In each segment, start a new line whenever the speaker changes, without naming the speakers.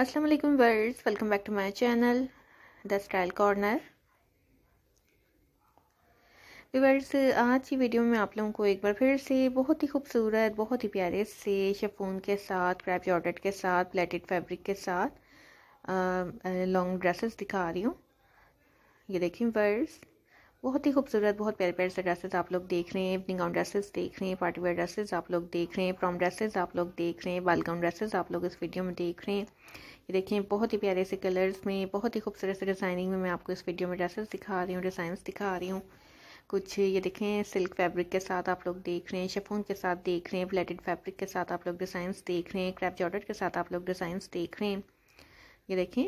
अस्सलाम वालेकुम worlds welcome back to my channel the style corner viewers आज की वीडियो में आप लोगों को एक बार फिर से बहुत ही खूबसूरत बहुत ही प्यारे से शेफून के साथ क्रैप जॉर्डेट के साथ प्लेटेड फैब्रिक के साथ लॉन्ग ड्रेसेस दिखा रही हूँ ये देखिए वर्ड्स बहुत ही खूबसूरत बहुत प्यारे प्यारे से ड्रेसेस आप लोग देख रहे हैं इवनिंग गाउन ड्रेसेस देख रहे हैं पार्टी वेयर ड्रेसेस आप लोग देख रहे हैं प्रॉम ड्रेसेस आप लोग देख रहे हैं बाल गाउन ड्रेसेस आप लोग इस वीडियो में देख रहे हैं ये देखें बहुत ही प्यारे से कलर्स में बहुत ही खूबसूरत से डिज़ाइनिंग में मैं आपको इस वीडियो में ड्रेसेस दिखा रही हूँ डिज़ाइंस दिखा रही हूँ कुछ ये देखें सिल्क फैब्रिक के साथ आप लोग देख रहे हैं शेफोन के साथ देख रहे हैं प्लेटेड फैब्रिक के साथ आप लोग डिज़ाइंस देख रहे हैं क्रैप जॉर्डर के साथ आप लोग डिज़ाइंस देख रहे हैं ये देखें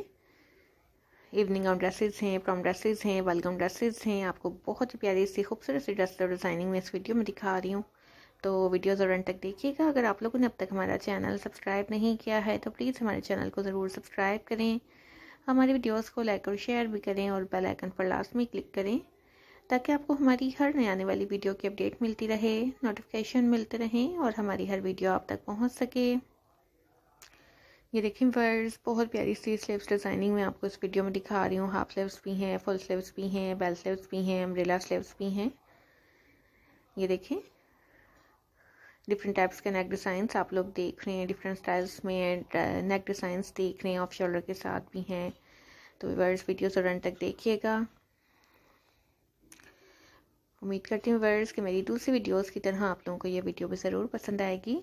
इवनिंग गाउन ड्रेसेस हैं प्रॉम ड्रेसेस हैं वेलकम ड्रेसेस हैं आपको बहुत ही प्यारी सी खूबसूरत सी ड्रेस डिज़ाइनिंग में इस वीडियो में दिखा रही हूँ तो वीडियो ज़रूर तक देखिएगा अगर आप लोगों ने अब तक हमारा चैनल सब्सक्राइब नहीं किया है तो प्लीज़ हमारे चैनल को ज़रूर सब्सक्राइब करें हमारे वीडियोस को लाइक और शेयर भी करें और बेल आइकन पर लास्ट में क्लिक करें ताकि आपको हमारी हर नए आने वाली वीडियो की अपडेट मिलती रहे नोटिफिकेशन मिलते रहें और हमारी हर वीडियो आप तक पहुँच सके ये देखिए वर्स बहुत प्यारी सी स्लीव्स डिज़ाइनिंग में आपको इस वीडियो में दिखा रही हूँ हाफ स्लीव्स भी हैं फुल स्लीव्स भी हैं बेल स्लीव्स भी हैं अम्ब्रेला स्लीव्स भी हैं ये देखें डिफरेंट टाइप्स के नेक डिज़ाइंस आप लोग देख रहे हैं डिफरेंट स्टाइल्स में नेक uh, डिज़ाइंस देख रहे हैं ऑफ शोल्डर के साथ भी हैं तो वर्स वीडियो जरूर तक देखिएगा उम्मीद करती हूँ वर्स कि मेरी दूसरी वीडियोस की तरह आप लोगों को ये वीडियो भी ज़रूर पसंद आएगी